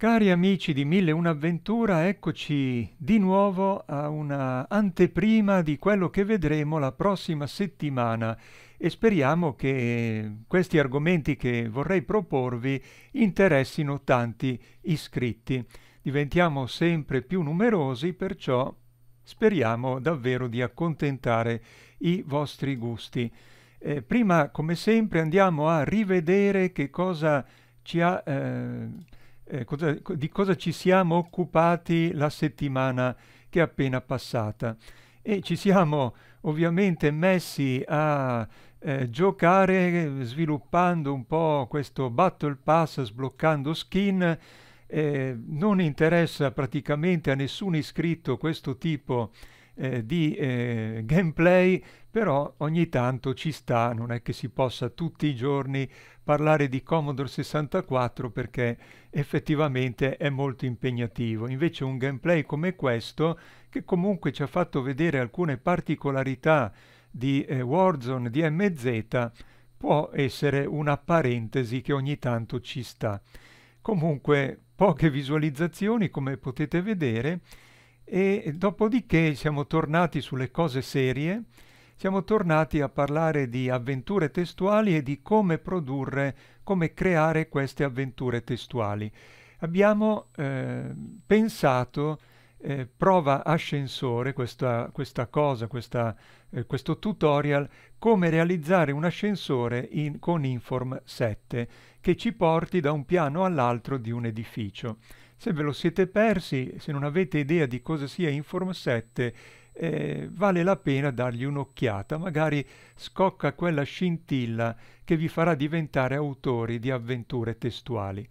Cari amici di Mille Un'avventura, eccoci di nuovo a una anteprima di quello che vedremo la prossima settimana e speriamo che questi argomenti che vorrei proporvi interessino tanti iscritti. Diventiamo sempre più numerosi, perciò speriamo davvero di accontentare i vostri gusti. Eh, prima, come sempre, andiamo a rivedere che cosa ci ha... Eh, eh, cosa, di cosa ci siamo occupati la settimana che è appena passata e ci siamo ovviamente messi a eh, giocare sviluppando un po' questo battle pass, sbloccando skin. Eh, non interessa praticamente a nessun iscritto questo tipo di eh, di eh, gameplay, però ogni tanto ci sta, non è che si possa tutti i giorni parlare di Commodore 64 perché effettivamente è molto impegnativo. Invece un gameplay come questo, che comunque ci ha fatto vedere alcune particolarità di eh, Warzone DMZ, può essere una parentesi che ogni tanto ci sta. Comunque poche visualizzazioni come potete vedere e dopodiché siamo tornati sulle cose serie, siamo tornati a parlare di avventure testuali e di come produrre, come creare queste avventure testuali. Abbiamo eh, pensato eh, prova ascensore, questa, questa cosa, questa, eh, questo tutorial, come realizzare un ascensore in, con Inform 7 che ci porti da un piano all'altro di un edificio. Se ve lo siete persi, se non avete idea di cosa sia Inform 7, eh, vale la pena dargli un'occhiata, magari scocca quella scintilla che vi farà diventare autori di avventure testuali.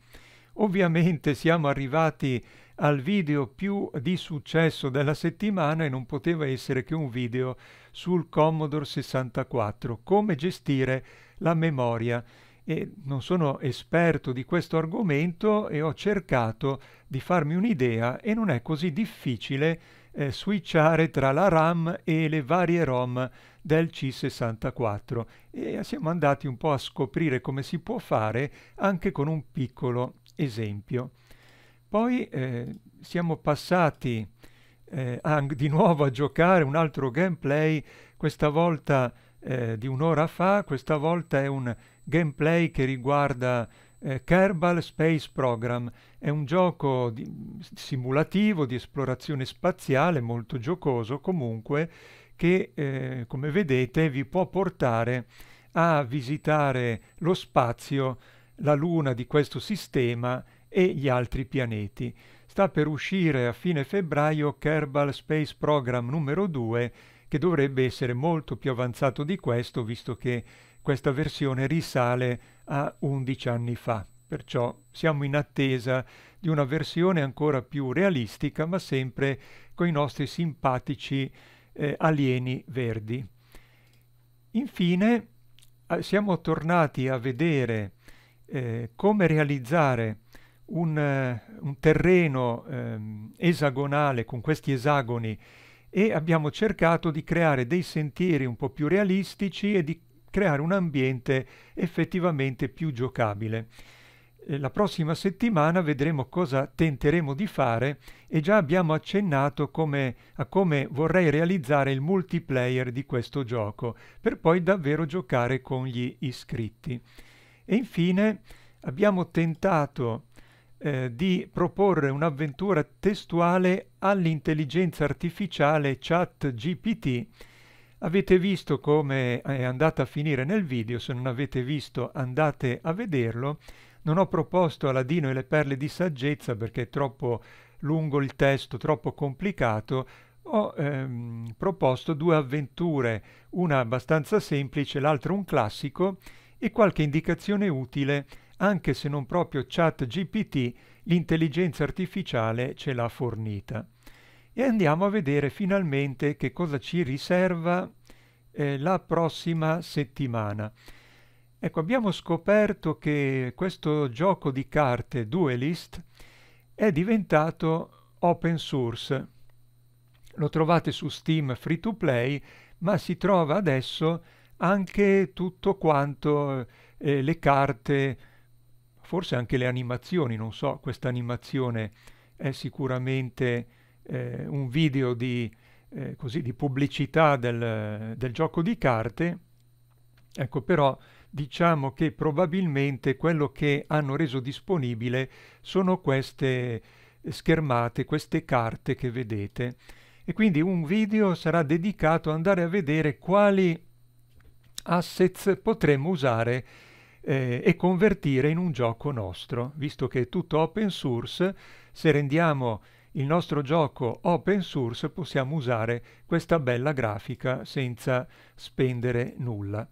Ovviamente siamo arrivati al video più di successo della settimana e non poteva essere che un video sul Commodore 64, come gestire la memoria e non sono esperto di questo argomento e ho cercato di farmi un'idea e non è così difficile eh, switchare tra la RAM e le varie ROM del C64 e siamo andati un po' a scoprire come si può fare anche con un piccolo esempio. Poi eh, siamo passati eh, di nuovo a giocare un altro gameplay, questa volta eh, di un'ora fa, questa volta è un gameplay che riguarda eh, Kerbal Space Program, è un gioco di, simulativo di esplorazione spaziale, molto giocoso comunque, che eh, come vedete vi può portare a visitare lo spazio, la Luna di questo sistema e gli altri pianeti. Sta per uscire a fine febbraio Kerbal Space Program numero 2 che dovrebbe essere molto più avanzato di questo, visto che questa versione risale a 11 anni fa. Perciò siamo in attesa di una versione ancora più realistica, ma sempre con i nostri simpatici eh, alieni verdi. Infine, siamo tornati a vedere eh, come realizzare un, eh, un terreno ehm, esagonale con questi esagoni e abbiamo cercato di creare dei sentieri un po' più realistici e di creare un ambiente effettivamente più giocabile. Eh, la prossima settimana vedremo cosa tenteremo di fare e già abbiamo accennato come, a come vorrei realizzare il multiplayer di questo gioco per poi davvero giocare con gli iscritti. E infine abbiamo tentato eh, di proporre un'avventura testuale all'intelligenza artificiale chat GPT. Avete visto come è andata a finire nel video, se non avete visto andate a vederlo. Non ho proposto Aladino e le perle di saggezza perché è troppo lungo il testo, troppo complicato, ho ehm, proposto due avventure, una abbastanza semplice, l'altra un classico e qualche indicazione utile anche se non proprio ChatGPT, l'intelligenza artificiale ce l'ha fornita. E andiamo a vedere finalmente che cosa ci riserva eh, la prossima settimana. Ecco, abbiamo scoperto che questo gioco di carte Duelist è diventato open source. Lo trovate su Steam free to play, ma si trova adesso anche tutto quanto eh, le carte forse anche le animazioni, non so, questa animazione è sicuramente eh, un video di, eh, così, di pubblicità del, del gioco di carte, ecco però diciamo che probabilmente quello che hanno reso disponibile sono queste schermate, queste carte che vedete. E quindi un video sarà dedicato ad andare a vedere quali assets potremmo usare eh, e convertire in un gioco nostro, visto che è tutto open source, se rendiamo il nostro gioco open source possiamo usare questa bella grafica senza spendere nulla.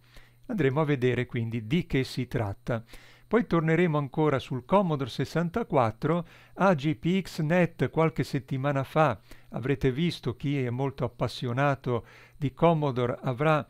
Andremo a vedere quindi di che si tratta. Poi torneremo ancora sul Commodore 64, AGPXNet qualche settimana fa avrete visto chi è molto appassionato di Commodore avrà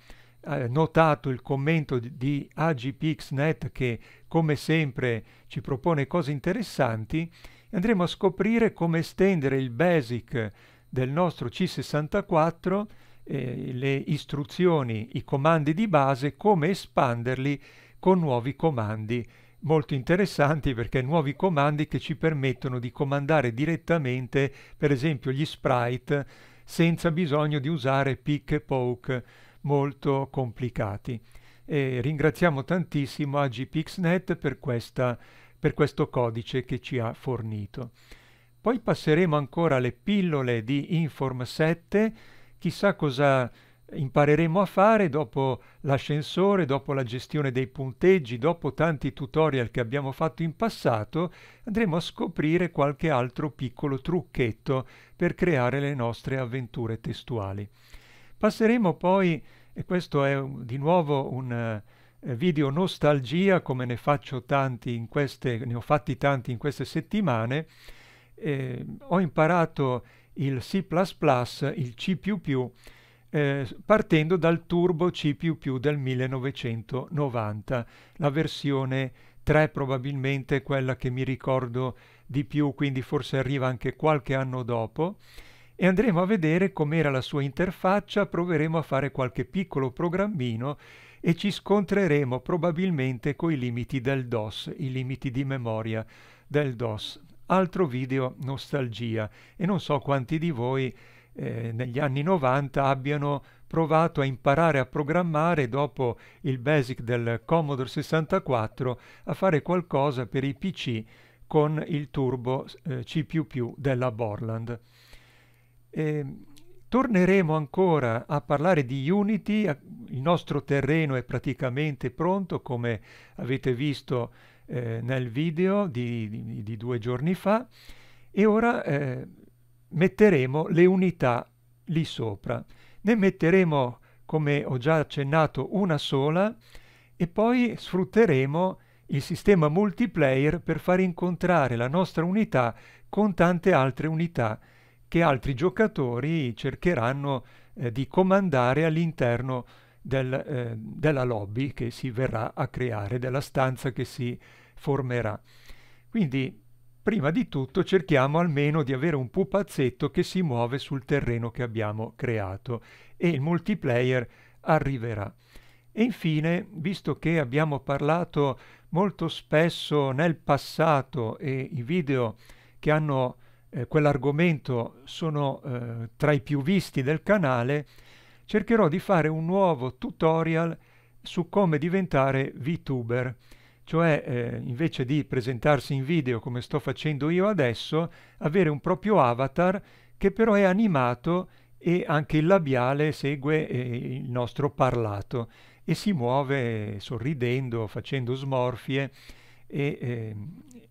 notato il commento di, di AGPXNet che come sempre ci propone cose interessanti, andremo a scoprire come estendere il basic del nostro C64, eh, le istruzioni, i comandi di base, come espanderli con nuovi comandi molto interessanti perché nuovi comandi che ci permettono di comandare direttamente per esempio gli sprite senza bisogno di usare pick e poke molto complicati. E ringraziamo tantissimo AGPXNet per, questa, per questo codice che ci ha fornito. Poi passeremo ancora alle pillole di Inform 7, chissà cosa impareremo a fare dopo l'ascensore, dopo la gestione dei punteggi, dopo tanti tutorial che abbiamo fatto in passato, andremo a scoprire qualche altro piccolo trucchetto per creare le nostre avventure testuali. Passeremo poi, e questo è di nuovo un eh, video nostalgia, come ne faccio tanti in queste, ne ho fatti tanti in queste settimane, eh, ho imparato il C++, il C++, eh, partendo dal Turbo C++ del 1990, la versione 3 probabilmente quella che mi ricordo di più, quindi forse arriva anche qualche anno dopo e andremo a vedere com'era la sua interfaccia, proveremo a fare qualche piccolo programmino e ci scontreremo probabilmente con i limiti del DOS, i limiti di memoria del DOS. Altro video nostalgia e non so quanti di voi eh, negli anni 90 abbiano provato a imparare a programmare dopo il basic del Commodore 64 a fare qualcosa per i PC con il turbo eh, C++ della Borland. E ehm, torneremo ancora a parlare di Unity, il nostro terreno è praticamente pronto come avete visto eh, nel video di, di, di, due giorni fa e ora eh, metteremo le unità lì sopra. Ne metteremo, come ho già accennato, una sola e poi sfrutteremo il sistema multiplayer per far incontrare la nostra unità con tante altre unità che altri giocatori cercheranno eh, di comandare all'interno del, eh, della lobby che si verrà a creare, della stanza che si formerà. Quindi, prima di tutto, cerchiamo almeno di avere un pupazzetto che si muove sul terreno che abbiamo creato e il multiplayer arriverà. E infine, visto che abbiamo parlato molto spesso nel passato e i video che hanno eh, quell'argomento sono eh, tra i più visti del canale, cercherò di fare un nuovo tutorial su come diventare VTuber, cioè eh, invece di presentarsi in video come sto facendo io adesso, avere un proprio avatar che però è animato e anche il labiale segue eh, il nostro parlato e si muove sorridendo, facendo smorfie e, eh,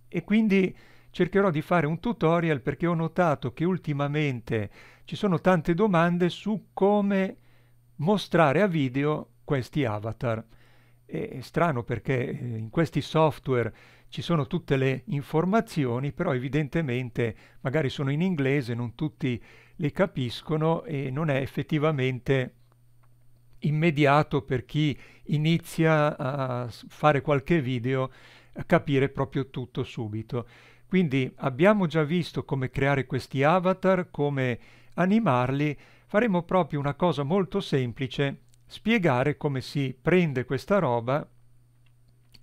e quindi cercherò di fare un tutorial perché ho notato che ultimamente ci sono tante domande su come mostrare a video questi avatar. È strano perché eh, in questi software ci sono tutte le informazioni, però evidentemente magari sono in inglese, non tutti le capiscono e non è effettivamente immediato per chi inizia a fare qualche video a capire proprio tutto subito. Quindi abbiamo già visto come creare questi avatar, come animarli, faremo proprio una cosa molto semplice, spiegare come si prende questa roba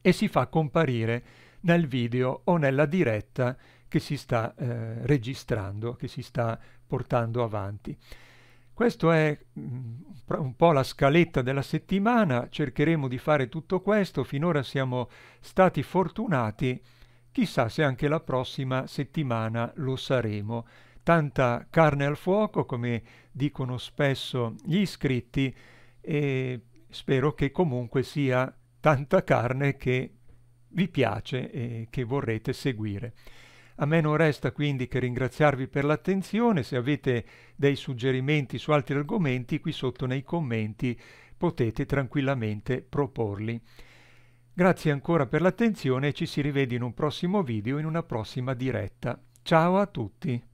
e si fa comparire nel video o nella diretta che si sta eh, registrando, che si sta portando avanti. Questo è mm, un po' la scaletta della settimana, cercheremo di fare tutto questo, finora siamo stati fortunati Chissà se anche la prossima settimana lo saremo. Tanta carne al fuoco, come dicono spesso gli iscritti, e spero che comunque sia tanta carne che vi piace e che vorrete seguire. A me non resta quindi che ringraziarvi per l'attenzione, se avete dei suggerimenti su altri argomenti qui sotto nei commenti potete tranquillamente proporli. Grazie ancora per l'attenzione e ci si rivede in un prossimo video in una prossima diretta. Ciao a tutti!